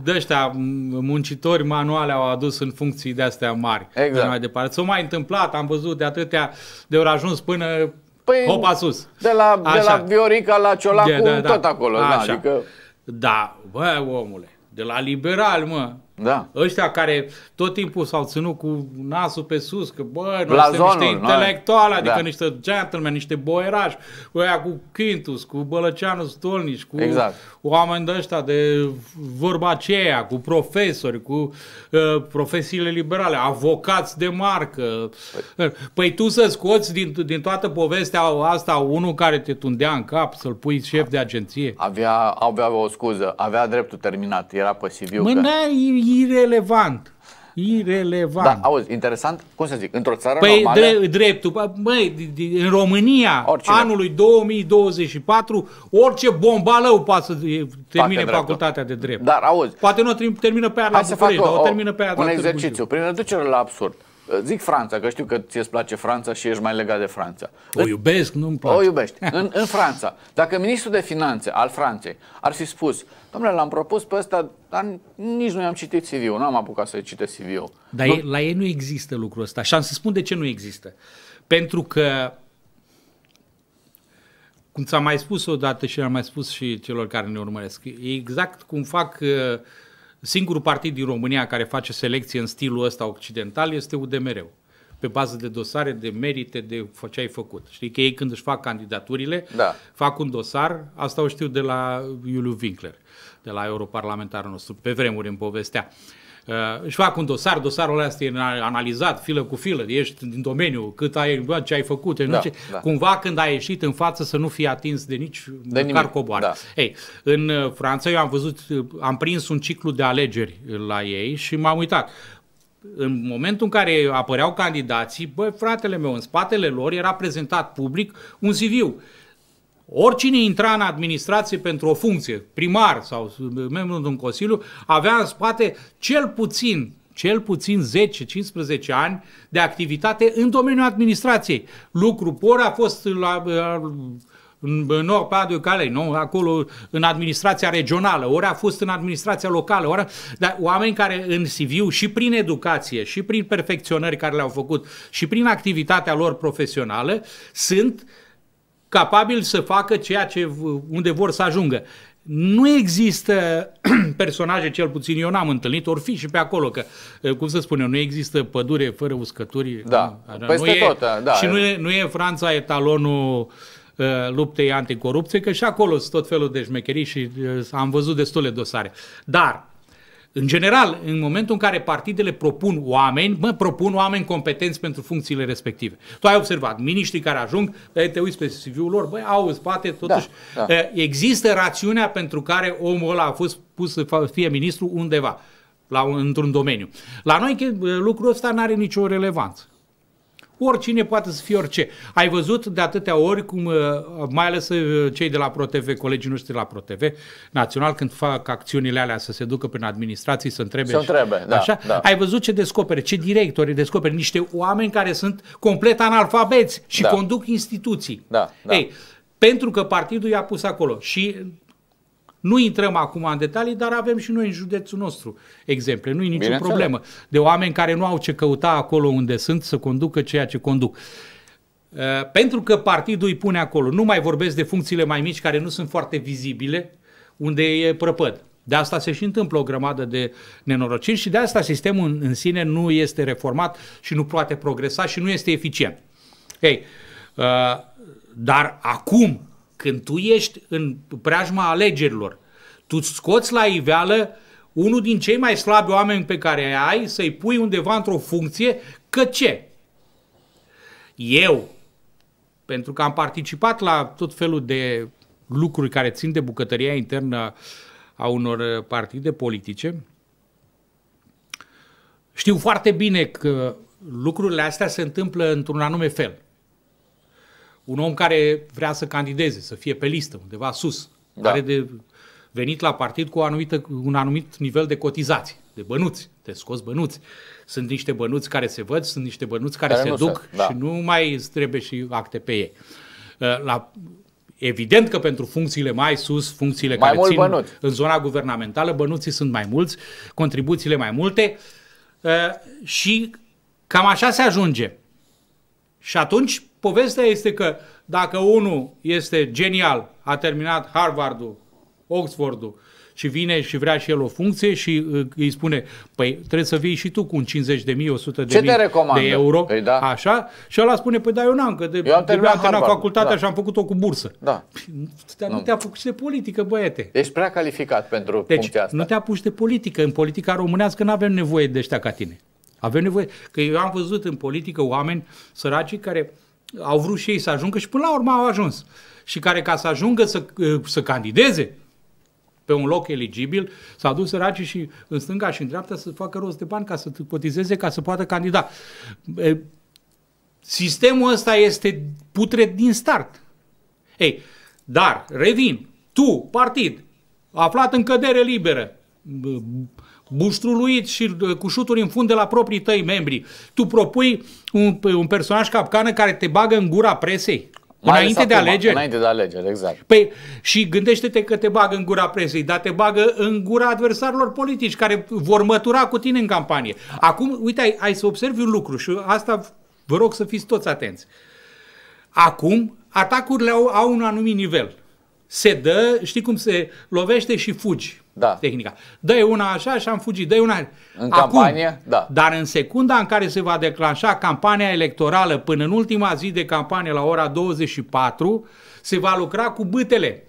de ăștia muncitori manuale au adus în funcții de astea mari. Exact. De mai departe. S-a mai întâmplat, am văzut de atâtea de ori ajuns până Păi, Hopa sus. De la, Așa. de la Viorica la Ciolacu, da, da, da. tot acolo. Da, Așa. Da, adică... da, bă, omule, de la liberal, mă, da. Ăștia care tot timpul s-au ținut cu nasul pe sus, că bă, noi Blazonul, suntem niște intelectuali, noi. adică da. niște gentlemen, niște boierași, ăia cu Quintus, cu Bălăceanu Stolnici, cu exact. oameni de ăștia de vorba aceea, cu profesori, cu uh, profesiile liberale, avocați de marcă. Păi, păi tu să scoți din, din toată povestea asta unul care te tundea în cap, să-l pui șef de agenție. Avea, avea o scuză, avea dreptul terminat, era pe CV-ul. că irelevant. Irelevant. Da, auzi, interesant, cum să zic, într-o țară păi normală... Dre- dreptul, măi, în România, Oricine. anului 2024, orice bombalău poate să termine Facă facultatea dreptul. de drept. Dar auzi... Poate nu o termină pe aia Hai la București, o, o termină pe aia Un exercițiu, prin reducere la absurd. Uh, zic Franța, că știu că ți îți place Franța și ești mai legat de Franța. O iubesc, nu-mi place. O iubești. *laughs* În, în Franța, dacă ministrul de finanțe al Franței ar fi spus, domnule, l-am propus pe ăsta, dar nici nu i-am citit CV-ul, nu am apucat să-i citesc CV-ul. Dar nu... ei, la ei nu există lucrul ăsta și am să spun de ce nu există. Pentru că, cum ți-am mai spus odată și am mai spus și celor care ne urmăresc, exact cum fac uh, Singurul partid din România care face selecție în stilul ăsta occidental este UDMR-ul pe bază de dosare, de merite, de ce ai făcut. Știi că ei când își fac candidaturile, da. fac un dosar, asta o știu de la Iuliu Winkler, de la europarlamentarul nostru, pe vremuri în povestea. Uh, Uh, își fac un dosar, dosarul ăsta este analizat filă cu filă, ești din domeniu, cât ai luat, ce ai făcut, da, ce, da. cumva când ai ieșit în față să nu fii atins de nici de măcar coboară. Da. Ei, în uh, Franța eu am văzut, uh, am prins un ciclu de alegeri la ei și m-am uitat în momentul în care apăreau candidații, băi, fratele meu, în spatele lor era prezentat public un CV. Oricine intra în administrație pentru o funcție, primar sau membru de un consiliu, avea în spate cel puțin cel puțin 10-15 ani de activitate în domeniul administrației. Lucru por a fost la, la în Orpa de Calei, nu? acolo în administrația regională, ori a fost în administrația locală, ori... dar oameni care în cv și prin educație, și prin perfecționări care le-au făcut, și prin activitatea lor profesională, sunt uh, Capabil să facă ceea ce unde vor să ajungă. Nu există *clears throat* personaje, cel puțin eu n-am întâlnit, ori fi și pe acolo, că, eh, cum să spunem, nu există pădure fără uscături. Da, nu, peste nu tot, e, da, da. Și nu e, nu e Franța etalonul eh, luptei anticorupție, că și acolo sunt tot felul de șmecherii și eh, am văzut destule dosare. Dar în general, în momentul în care partidele propun oameni, mă, propun oameni competenți pentru funcțiile respective. Tu ai observat, miniștrii care ajung, te uiți pe CV-ul lor, băi, au în spate, totuși, da, da. Eh, există rațiunea pentru care omul ăla a fost pus să fie ministru undeva, la, într-un domeniu. La noi eh, lucrul ăsta nu are nicio relevanță. Oricine poate să fie orice. Ai văzut de atâtea ori cum, uh, mai ales uh, cei de la ProTV, colegii noștri de la ProTV, național, când fac acțiunile alea să se ducă prin administrații, să întrebe. Să întrebe, și, da, așa, da. Ai văzut ce descopere, ce directori descopere, niște oameni care sunt complet analfabeți și da. conduc instituții. Da, da. Ei, pentru că partidul i-a pus acolo și nu intrăm acum în detalii, dar avem și noi în județul nostru exemple. Nu e nicio Bine problemă. Înțeleg. De oameni care nu au ce căuta acolo unde sunt să conducă ceea ce conduc. Uh, pentru că partidul îi pune acolo. Nu mai vorbesc de funcțiile mai mici care nu sunt foarte vizibile, unde e prăpăd. De asta se și întâmplă o grămadă de nenorociri și de asta sistemul în, în sine nu este reformat și nu poate progresa și nu este eficient. Ei, uh, dar acum când tu ești în preajma alegerilor, tu scoți la iveală unul din cei mai slabi oameni pe care ai, să-i pui undeva într-o funcție, că ce? Eu, pentru că am participat la tot felul de lucruri care țin de bucătăria internă a unor partide politice, știu foarte bine că lucrurile astea se întâmplă într-un anume fel un om care vrea să candideze, să fie pe listă, undeva sus, da. care de venit la partid cu o anumită, un anumit nivel de cotizații, de bănuți, te scos bănuți. Sunt niște bănuți care se văd, sunt niște bănuți care, care se duc se, da. și nu mai îți trebuie și acte pe ei. Uh, la, evident că pentru funcțiile mai sus, funcțiile mai care țin bănuți. în zona guvernamentală, bănuții sunt mai mulți, contribuțiile mai multe uh, și cam așa se ajunge. Și atunci Povestea este că dacă unul este genial, a terminat Harvardul, Oxfordul și vine și vrea și el o funcție și uh, îi spune, păi trebuie să vii și tu cu un 50 de mii, 100 de mii de euro, păi da. așa, și ăla spune, păi da, eu n-am, că de, eu am de terminat, terminat facultatea da. și am făcut-o cu bursă. Da. Dar nu, nu te-a făcut de politică, băiete. Ești prea calificat pentru deci, funcția asta. nu te apuci de politică. În politica românească nu avem nevoie de ăștia ca tine. Avem nevoie, că eu am văzut în politică oameni săraci care au vrut și ei să ajungă și până la urmă au ajuns. Și care ca să ajungă să, să candideze pe un loc eligibil, s-au dus săraci și în stânga și în dreapta să facă rost de bani ca să cotizeze, ca să poată candida. Sistemul ăsta este putred din start. Ei, dar, revin, tu, partid, aflat în cădere liberă, buștruluit și uh, cu șuturi în fund de la proprii tăi membri. Tu propui un, un personaj capcană care te bagă în gura presei. Mai înainte exact de alegeri? Înainte de alegeri, exact. Păi, și gândește-te că te bagă în gura presei, dar te bagă în gura adversarilor politici care vor mătura cu tine în campanie. Acum, uite, ai, ai să observi un lucru și asta vă rog să fiți toți atenți. Acum, atacurile au, au un anumit nivel. Se dă, știi cum se lovește și fugi da. tehnica. dă una așa și am fugit, dă una În Acum, campanie, da. Dar în secunda în care se va declanșa campania electorală până în ultima zi de campanie la ora 24, se va lucra cu bâtele.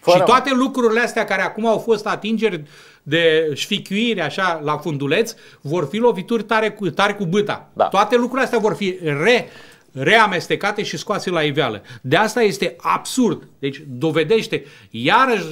Fără și toate lucrurile astea care acum au fost atingeri de șficuire așa la funduleț, vor fi lovituri tare cu, tare cu bâta. Da. Toate lucrurile astea vor fi re reamestecate și scoase la iveală. De asta este absurd. Deci dovedește iarăși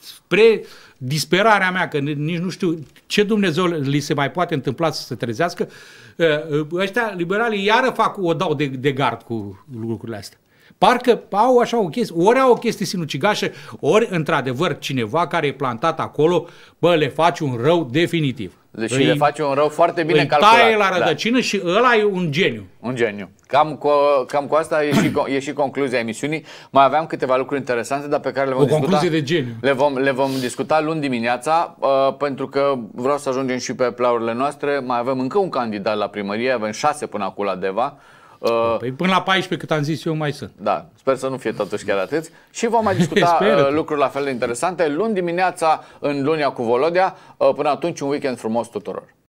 spre disperarea mea, că nici nu știu ce Dumnezeu li se mai poate întâmpla să se trezească, uh, ăștia liberalii iară fac o dau de, de gard cu lucrurile astea. Parcă au așa o chestie, ori au o chestie sinucigașă, ori într-adevăr cineva care e plantat acolo, bă, le face un rău definitiv. Deci îi, le face un rău foarte bine îi calculat. taie la da. rădăcină da. și ăla e un geniu. Un geniu. Cam cu, cam cu asta e și, e și concluzia emisiunii. Mai aveam câteva lucruri interesante, dar pe care le vom o discuta. concluzie de geniu. Le vom, le vom discuta luni dimineața, uh, pentru că vreau să ajungem și pe plaurile noastre. Mai avem încă un candidat la primărie, avem șase până acum la DEVA. Uh, păi până la 14 cât am zis eu mai sunt. Da, sper să nu fie totuși chiar atât. Și vom mai *laughs* discuta uh, lucruri la fel de interesante luni dimineața în Lunia cu Volodia. Uh, până atunci un weekend frumos tuturor.